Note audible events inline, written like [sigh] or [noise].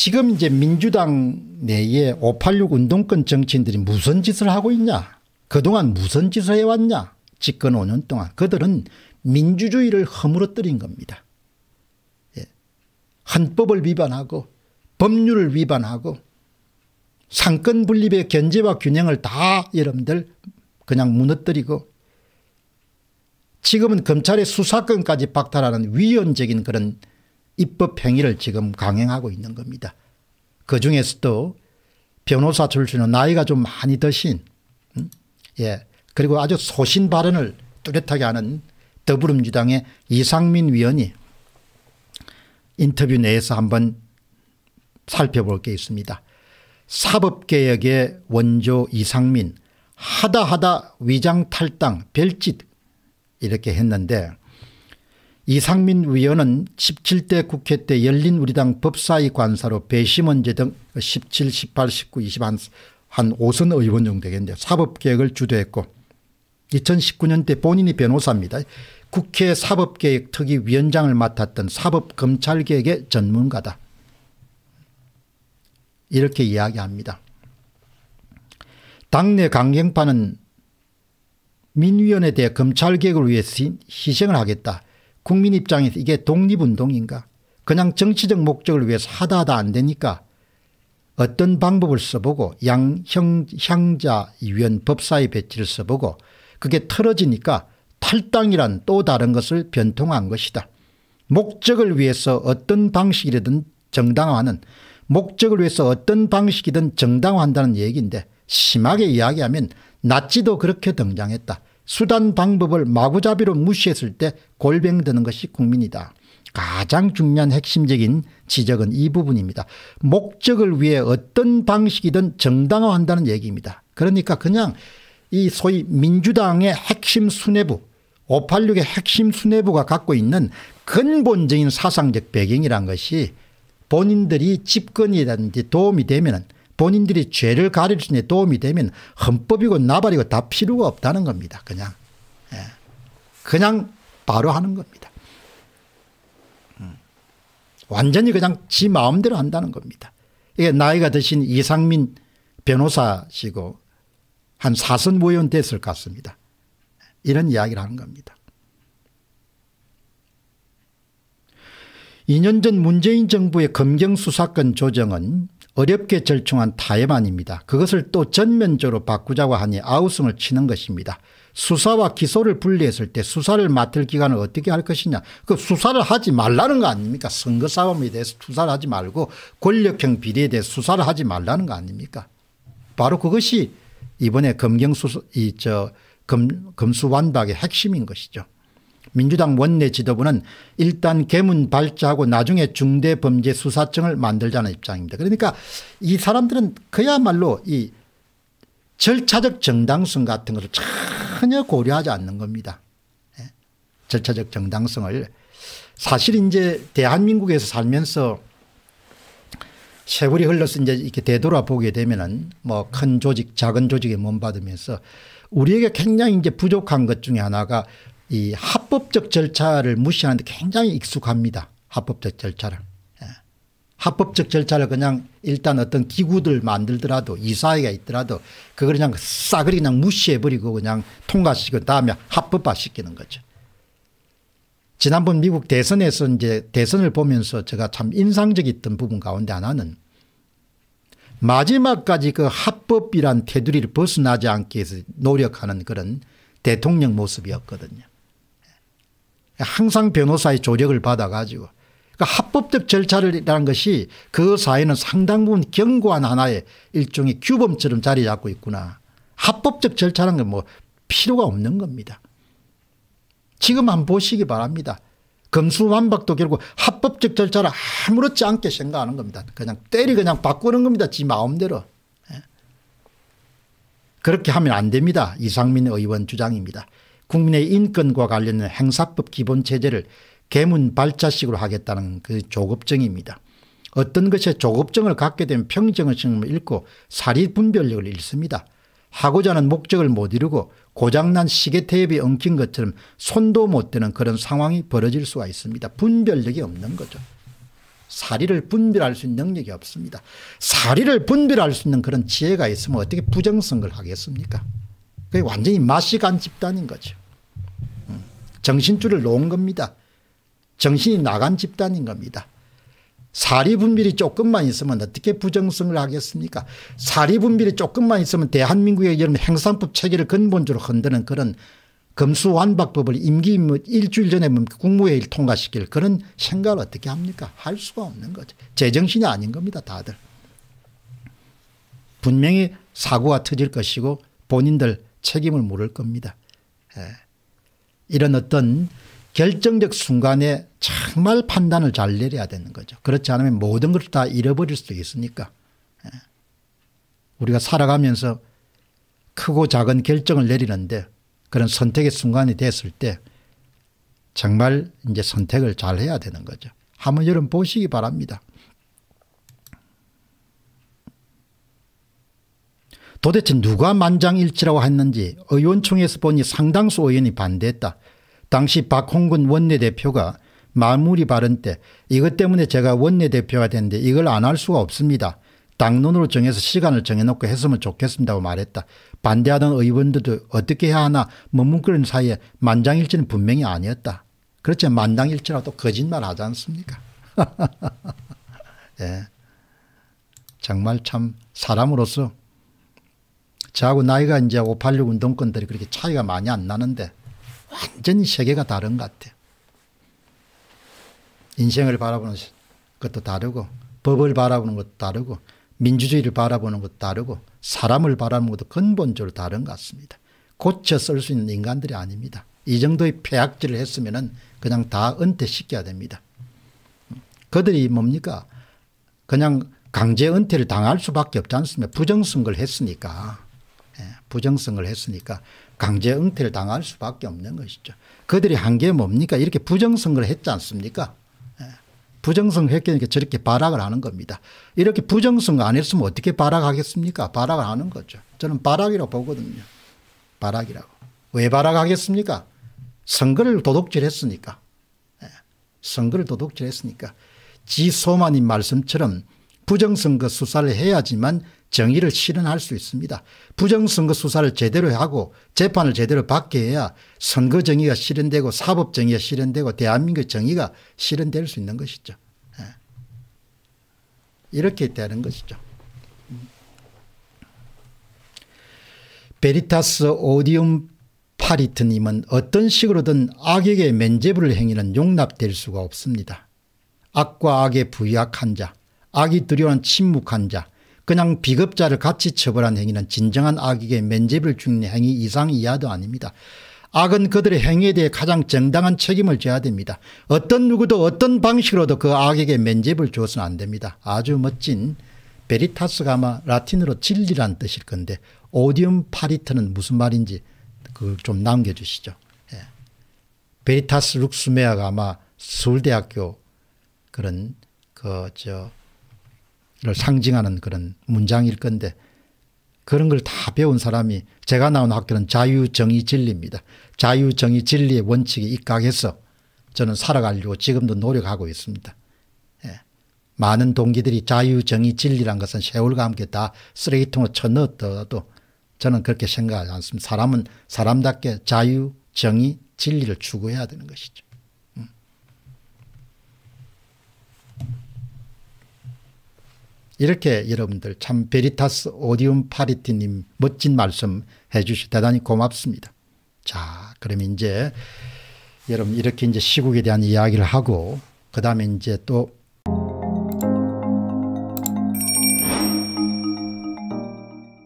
지금 이제 민주당 내에 586 운동권 정치인들이 무슨 짓을 하고 있냐 그동안 무슨 짓을 해왔냐 집권 5년 동안 그들은 민주주의를 허물어뜨린 겁니다. 예. 헌법을 위반하고 법률을 위반하고 상권 분립의 견제와 균형을 다 여러분들 그냥 무너뜨리고 지금은 검찰의 수사권까지 박탈하는 위헌적인 그런 입법 행위를 지금 강행하고 있는 겁니다. 그 중에서도 변호사 출신은 나이가 좀 많이 드신 음? 예 그리고 아주 소신 발언을 뚜렷하게 하는 더불어민주당의 이상민 위원이 인터뷰 내에서 한번 살펴볼 게 있습니다. 사법개혁의 원조 이상민 하다하다 위장탈당 별짓 이렇게 했는데 이상민 위원은 17대 국회 때 열린 우리당 법사위 관사로 배심원제 등 17, 18, 19, 20 한, 한 5선 의원 정도 되겠는데 사법개혁을 주도했고 2019년대 본인이 변호사입니다. 국회 사법개혁 특위 위원장을 맡았던 사법검찰개혁의 전문가다. 이렇게 이야기합니다. 당내 강경파는 민위원에 대해 검찰개혁을 위해 희생을 하겠다. 국민 입장에서 이게 독립운동인가 그냥 정치적 목적을 위해서 하다 하다 안 되니까 어떤 방법을 써보고 양향자위원 형 법사위 배치를 써보고 그게 틀어지니까 탈당이란 또 다른 것을 변통한 것이다. 목적을 위해서 어떤 방식이든 정당화는 목적을 위해서 어떤 방식이든 정당화한다는 얘기인데 심하게 이야기하면 나치도 그렇게 등장했다. 수단 방법을 마구잡이로 무시했을 때 골뱅드는 것이 국민이다. 가장 중요한 핵심적인 지적은 이 부분입니다. 목적을 위해 어떤 방식이든 정당화한다는 얘기입니다. 그러니까 그냥 이 소위 민주당의 핵심 수뇌부 586의 핵심 수뇌부가 갖고 있는 근본적인 사상적 배경이란 것이 본인들이 집권이라든지 도움이 되면 본인들이 죄를 가릴 수 있는 도움이 되면 헌법이고 나발이고 다 필요가 없다는 겁니다. 그냥. 예. 그냥 바로 하는 겁니다. 음. 완전히 그냥 지 마음대로 한다는 겁니다. 이게 나이가 드신 이상민 변호사시고 한 사선 의원 됐을 것 같습니다. 이런 이야기를 하는 겁니다. 2년 전 문재인 정부의 검경수사권 조정은 어렵게 절충한 타협안입니다. 그것을 또 전면적으로 바꾸자고 하니 아우성을 치는 것입니다. 수사와 기소를 분리했을 때 수사를 맡을 기간을 어떻게 할 것이냐. 그 수사를 하지 말라는 거 아닙니까? 선거 싸움에 대해서 수사를 하지 말고 권력형 비리에 대해서 수사를 하지 말라는 거 아닙니까? 바로 그것이 이번에 검경수사, 이, 저, 검, 검수완박의 핵심인 것이죠. 민주당 원내 지도부는 일단 개문 발제하고 나중에 중대범죄수사청을 만들자는 입장입니다. 그러니까 이 사람들은 그야말로 이 절차적 정당성 같은 것을 전혀 고려하지 않는 겁니다. 예? 절차적 정당성을 사실 이제 대한민국에서 살면서 세월이 흘러서 이제 이렇게 되돌아보게 되면은 뭐 큰 조직 작은 조직에 몸받으면서 우리에게 굉장히 이제 부족한 것 중에 하나가 이 합법적 절차를 무시하는데 굉장히 익숙합니다. 합법적 절차를. 예. 합법적 절차를 그냥 일단 어떤 기구들 만들더라도 이사회가 있더라도 그걸 그냥 싸그 그냥 무시해버리고 그냥 통과시키고 다음에 합법화시키는 거죠. 지난번 미국 대선에서 이제 대선을 보면서 제가 참 인상적이었던 부분 가운데 하나는 마지막까지 그 합법이란 테두리를 벗어나지 않기 위해서 노력하는 그런 대통령 모습이었거든요. 항상 변호사의 조력을 받아가지고 그러니까 합법적 절차라는 것이 그 사회는 상당 부분 견고한 하나의 일종의 규범처럼 자리 잡고 있구나. 합법적 절차라는 건 뭐 필요가 없는 겁니다. 지금 한번 보시기 바랍니다. 검수완박도 결국 합법적 절차를 아무렇지 않게 생각하는 겁니다. 그냥 때리 그냥 바꾸는 겁니다. 지 마음대로. 예. 그렇게 하면 안 됩니다. 이상민 의원 주장입니다. 국민의 인권과 관련된 행사법 기본체제를 개문 발자식으로 하겠다는 그 조급증입니다. 어떤 것에 조급증을 갖게 되면 평정의식을 잃고 사리 분별력을 잃습니다. 하고자 하는 목적을 못 이루고 고장난 시계 테이프에 엉킨 것처럼 손도 못 대는 그런 상황이 벌어질 수가 있습니다. 분별력이 없는 거죠. 사리를 분별할 수 있는 능력이 없습니다. 사리를 분별할 수 있는 그런 지혜가 있으면 어떻게 부정선거를 하겠습니까? 그게 완전히 마시간 집단인 거죠. 정신줄을 놓은 겁니다. 정신이 나간 집단인 겁니다. 사리분별이 조금만 있으면 어떻게 부정성을 하겠습니까 사리분별이 조금만 있으면 대한민국의 이런 행산법 체계를 근본적으로 흔드는 그런 검수완박법을 임기 일주일 전에 국무회의를 통과시킬 그런 생각을 어떻게 합니까 할 수가 없는 거죠 제정신이 아닌 겁니다 다들 분명히 사고가 터질 것이고 본인들 책임을 물을 겁니다 예. 이런 어떤 결정적 순간에 정말 판단을 잘 내려야 되는 거죠. 그렇지 않으면 모든 것을 다 잃어버릴 수도 있으니까. 예. 우리가 살아가면서 크고 작은 결정을 내리는데 그런 선택의 순간이 됐을 때 정말 이제 선택을 잘 해야 되는 거죠. 한번 여러분 보시기 바랍니다. 도대체 누가 만장일치라고 했는지 의원총회에서 보니 상당수 의원이 반대했다. 당시 박홍근 원내대표가 마무리 발언 때 이것 때문에 제가 원내대표가 됐는데 이걸 안 할 수가 없습니다. 당론으로 정해서 시간을 정해놓고 했으면 좋겠습니다고 말했다. 반대하던 의원들도 어떻게 해야 하나 머뭇거리는 사이에 만장일치는 분명히 아니었다. 그렇지 만장일치라도 거짓말 하지 않습니까? [laughs] 예. 정말 참 사람으로서 저하고 나이가 이제 586 운동권들이 그렇게 차이가 많이 안 나는데 완전히 세계가 다른 것 같아요. 인생을 바라보는 것도 다르고 법을 바라보는 것도 다르고 민주주의를 바라보는 것도 다르고 사람을 바라보는 것도 근본적으로 다른 것 같습니다. 고쳐 쓸 수 있는 인간들이 아닙니다. 이 정도의 폐악질을 했으면 은 그냥 다 은퇴시켜야 됩니다. 그들이 뭡니까? 그냥 강제 은퇴를 당할 수밖에 없지 않습니까? 부정선거를 했으니까. 부정성을 했으니까 강제 은퇴를 당할 수밖에 없는 것이죠. 그들이 한 게 뭡니까? 이렇게 부정성을 했지 않습니까? 예. 부정성 했기니까 저렇게 발악을 하는 겁니다. 이렇게 부정성 안 했으면 어떻게 발악하겠습니까? 발악을 하는 거죠. 저는 발악이라고 보거든요. 발악이라고. 왜 발악하겠습니까? 선거를 도둑질했으니까. 예. 선거를 도둑질했으니까. 지소만인 말씀처럼 부정선거 수사를 해야지만 정의를 실현할 수 있습니다. 부정선거 수사를 제대로 하고 재판을 제대로 받게 해야 선거 정의가 실현되고 사법 정의가 실현되고 대한민국 정의가 실현될 수 있는 것이죠. 예. 이렇게 되는 것이죠. 음. 베리타스 오디움 파리트님은 어떤 식으로든 악에게 면죄부를 행위는 용납될 수가 없습니다. 악과 악에 부약한 자, 악이 두려운 침묵한 자, 그냥 비급자를 같이 처벌한 행위는 진정한 악에게 면죄를 주는 행위 이상 이하도 아닙니다. 악은 그들의 행위에 대해 가장 정당한 책임을 져야 됩니다. 어떤 누구도 어떤 방식으로도 그 악에게 면죄를 줘서는 안 됩니다. 아주 멋진 베리타스가 아마 라틴어로 진리란 뜻일 건데 오디움 파리트는 무슨 말인지 그 좀 남겨주시죠. 예. 베리타스 룩스메아가 아마 서울대학교 그런 그저 를 상징하는 그런 문장일 건데 그런 걸 다 배운 사람이 제가 나온 학교는 자유정의 진리입니다. 자유정의 진리의 원칙에 입각해서 저는 살아가려고 지금도 노력하고 있습니다. 예. 많은 동기들이 자유정의 진리란 것은 세월과 함께 다 쓰레기통으로 쳐넣었더라도 저는 그렇게 생각하지 않습니다. 사람은 사람답게 자유정의 진리를 추구해야 되는 것이죠. 이렇게 여러분들 참 베리타스 오디움 파리티님 멋진 말씀 해주셔서 대단히 고맙습니다. 자, 그럼 이제 여러분 이렇게 이제 시국에 대한 이야기를 하고 그 다음에 이제 또